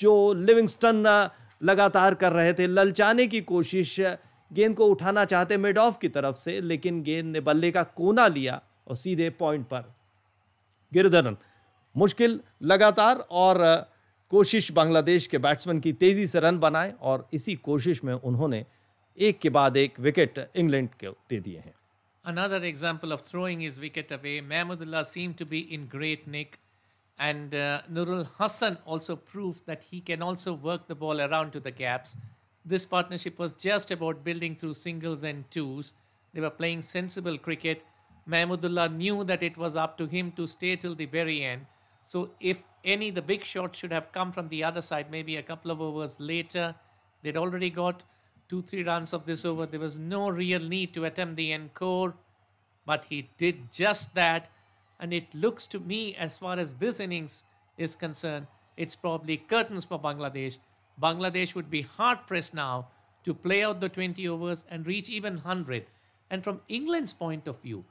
जो लिविंगस्टन लगातार कर रहे थे ललचाने की कोशिश गेंद को उठाना चाहते मिड ऑफ की तरफ से लेकिन गेंद ने बल्ले का कोना लिया और सीधे पॉइंट पर गिरधरन मुश्किल लगातार और कोशिश बांग्लादेश के बैट्समैन की तेज़ी से रन बनाए और इसी कोशिश में उन्होंने एक के बाद एक विकेट इंग्लैंड को दे दिए हैं Another example of throwing his wicket away, Mahmudullah seemed to be in great nick And uh, Nurul Hassan also proved that he can also work the ball around to the gaps. This partnership was just about building through singles and twos. They were playing sensible cricket. Mahmudullah knew that it was up to him to stay till the very end. So, if any, the big shot should have come from the other side, maybe a couple of overs later. They'd already got two, three runs of this over. There was no real need to attempt the encore, but he did just that and it looks to me, as far as this innings is concerned, it's probably curtains for Bangladesh. Bangladesh would be hard pressed now to play out the 20 overs and reach even 100. And from England's point of view,